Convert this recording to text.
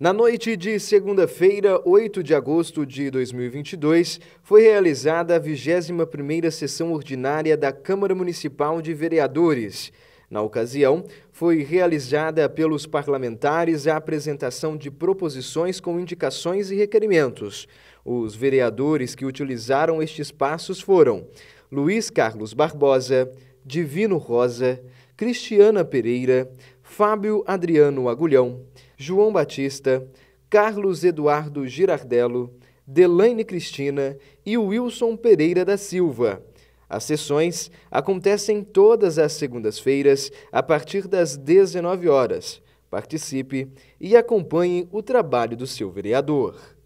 Na noite de segunda-feira, 8 de agosto de 2022, foi realizada a 21ª sessão ordinária da Câmara Municipal de Vereadores. Na ocasião, foi realizada pelos parlamentares a apresentação de proposições com indicações e requerimentos. Os vereadores que utilizaram estes passos foram Luiz Carlos Barbosa, Divino Rosa, Cristiana Pereira, Fábio Adriano Agulhão, João Batista, Carlos Eduardo Girardello, Delaine Cristina e Wilson Pereira da Silva. As sessões acontecem todas as segundas-feiras a partir das 19 horas. Participe e acompanhe o trabalho do seu vereador.